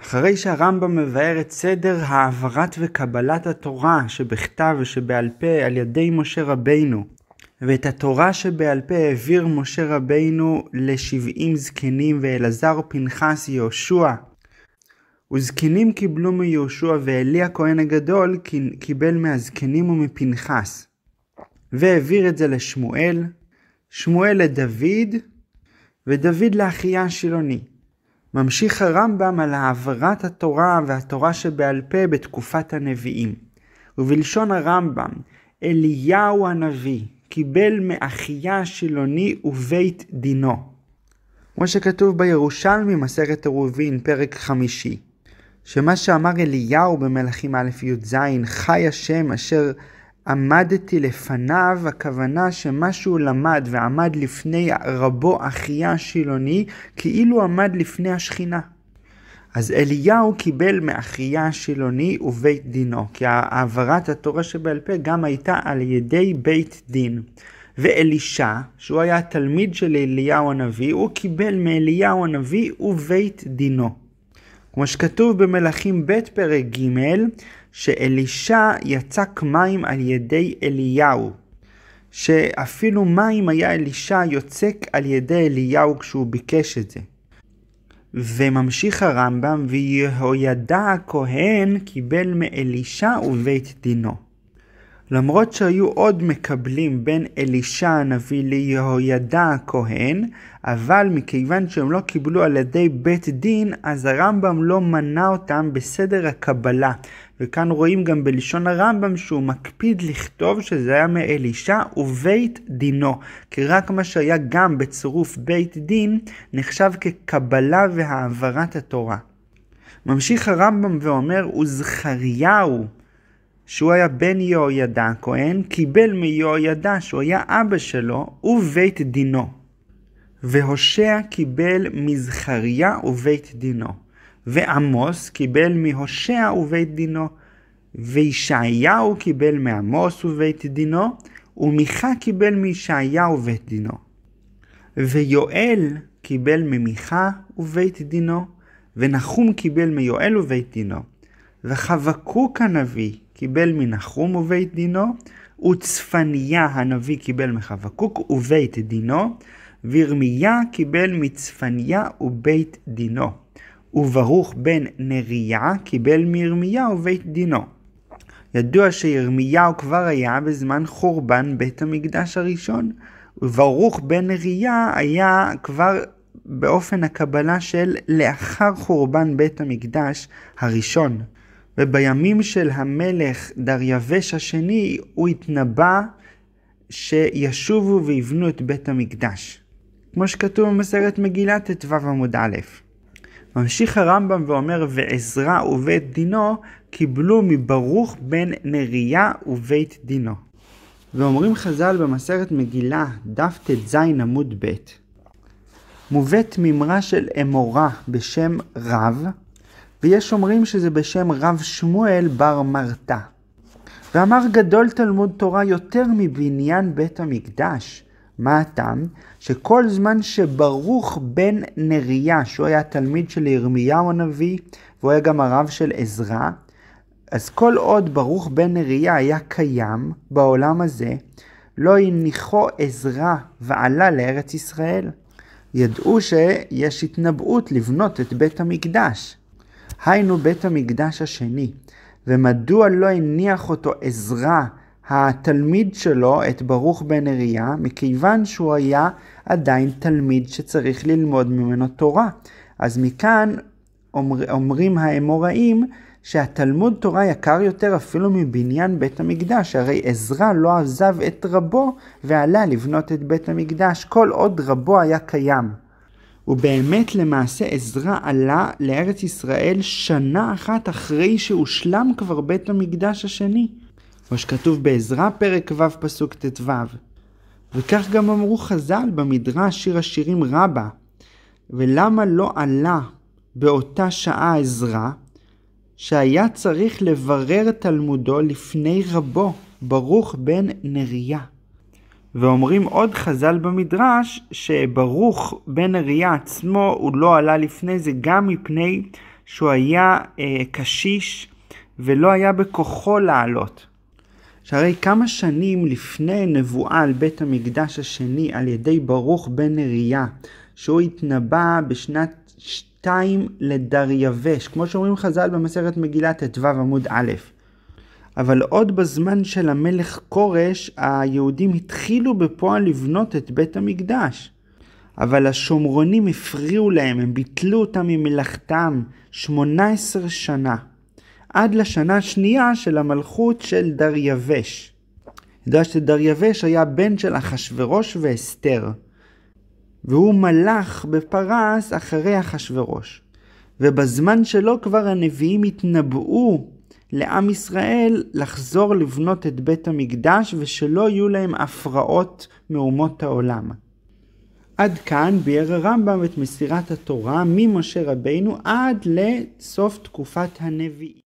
אחרי שהרמב"ם מבאר את סדר העברת וקבלת התורה שבכתב ושבעל פה על ידי משה רבינו, ואת התורה שבעל פה העביר משה רבינו לשבעים זקנים ואלעזר פנחס יהושע. וזקנים קיבלו מיהושע ואלי הכהן הגדול קיבל מהזקנים ומפנחס. והעביר את זה לשמואל, שמואל לדוד, ודוד לאחיה השילוני. ממשיך הרמב"ם על העברת התורה והתורה שבעל פה בתקופת הנביאים. ובלשון הרמב"ם, אליהו הנביא קיבל מאחיה השילוני ובית דינו. כמו שכתוב בירושלמי מסכת עירובין, פרק חמישי, שמה שאמר אליהו במלכים א' י"ז, חי השם אשר עמדתי לפניו, הכוונה שמה שהוא למד ועמד לפני רבו אחיה השילוני, כאילו עמד לפני השכינה. אז אליהו קיבל מאחיה השילוני ובית דינו, כי העברת התורה שבעל פה גם הייתה על ידי בית דין. ואלישע, שהוא היה תלמיד של אליהו הנביא, הוא קיבל מאליהו הנביא ובית דינו. כמו שכתוב במלכים ב' פרק ג', שאלישע יצק מים על ידי אליהו, שאפילו מים היה אלישע יוצק על ידי אליהו כשהוא ביקש את זה. וממשיך הרמב"ם, ויהוידע הכהן קיבל מאלישע ובית דינו. למרות שהיו עוד מקבלים בין אלישע הנביא ליהוידע הכהן, אבל מכיוון שהם לא קיבלו על ידי בית דין, אז הרמב"ם לא מנה אותם בסדר הקבלה. וכאן רואים גם בלשון הרמב"ם שהוא מקפיד לכתוב שזה היה מאלישע ובית דינו, כי רק מה שהיה גם בצירוף בית דין נחשב כקבלה והעברת התורה. ממשיך הרמב"ם ואומר, וזכריהו שהוא היה בן יהוידע הכהן, קיבל מיהוידע שהוא היה אבא שלו ובית דינו. והושע קיבל מזכריה ובית דינו. ועמוס קיבל מהושע ובית דינו. וישעיהו קיבל מעמוס ובית דינו. ומיכה קיבל מישעיהו ובית דינו. ויואל קיבל ממיכה ובית דינו. ונחום קיבל מיואל ובית דינו. וחבקוק הנביא קיבל מן החום ובית דינו, וצפניה הנביא קיבל מחבקוק ובית דינו, וירמיה קיבל מצפניה ובית דינו, וברוך בן נריה קיבל מירמיה ובית דינו. ידוע שירמיהו כבר היה בזמן חורבן בית המקדש הראשון, וברוך בן נריה היה כבר באופן הקבלה של לאחר חורבן בית המקדש הראשון. ובימים של המלך דריווש השני הוא התנבא שישובו ויבנו את בית המקדש. כמו שכתוב במסגרת מגילה ט"ו עמוד א'. ממשיך הרמב"ם ואומר ועזרא ובית דינו קיבלו מברוך בן נריה ובית דינו. ואומרים חז"ל במסרת מגילה דף ט"ז עמוד ב' מובאת מימרה של אמורה בשם רב ויש אומרים שזה בשם רב שמואל בר מרתע. ואמר גדול תלמוד תורה יותר מבניין בית המקדש. מה הטעם? שכל זמן שברוך בן נריה, שהוא היה תלמיד של ירמיהו הנביא, והוא היה גם הרב של עזרא, אז כל עוד ברוך בן נריה היה קיים בעולם הזה, לא הניחו עזרא ועלה לארץ ישראל. ידעו שיש התנבאות לבנות את בית המקדש. היינו בית המקדש השני, ומדוע לא הניח אותו עזרא, התלמיד שלו, את ברוך בן אריה, מכיוון שהוא היה עדיין תלמיד שצריך ללמוד ממנו תורה. אז מכאן אומר, אומרים האמוראים שהתלמוד תורה יקר יותר אפילו מבניין בית המקדש, הרי עזרא לא עזב את רבו ועלה לבנות את בית המקדש כל עוד רבו היה קיים. ובאמת למעשה עזרא עלה לארץ ישראל שנה אחת אחרי שהושלם כבר בית המקדש השני. כמו שכתוב בעזרא פרק ו' פסוק ט"ו. וכך גם אמרו חז"ל במדרש שיר השירים רבה. ולמה לא עלה באותה שעה עזרא, שהיה צריך לברר תלמודו לפני רבו, ברוך בן נריה. ואומרים עוד חז"ל במדרש שברוך בן אריה עצמו הוא לא עלה לפני זה גם מפני שהוא היה אה, קשיש ולא היה בכוחו לעלות. שהרי כמה שנים לפני נבואה על בית המקדש השני על ידי ברוך בן אריה שהוא התנבא בשנת 2 לדריווש, כמו שאומרים חז"ל במסכת מגילת ט"ו עמוד א', אבל עוד בזמן של המלך כורש, היהודים התחילו בפועל לבנות את בית המקדש. אבל השומרונים הפריעו להם, הם ביטלו אותם ממלאכתם 18 שנה, עד לשנה השנייה של המלכות של דריווש. יודע שדריווש היה בן של אחשורוש ואסתר, והוא מלך בפרס אחרי אחשורוש. ובזמן שלו כבר הנביאים התנבאו לעם ישראל לחזור לבנות את בית המקדש ושלא יהיו להם הפרעות מאומות העולם. עד כאן ביאר הרמב"ם את מסירת התורה ממשה רבינו עד לסוף תקופת הנביאים.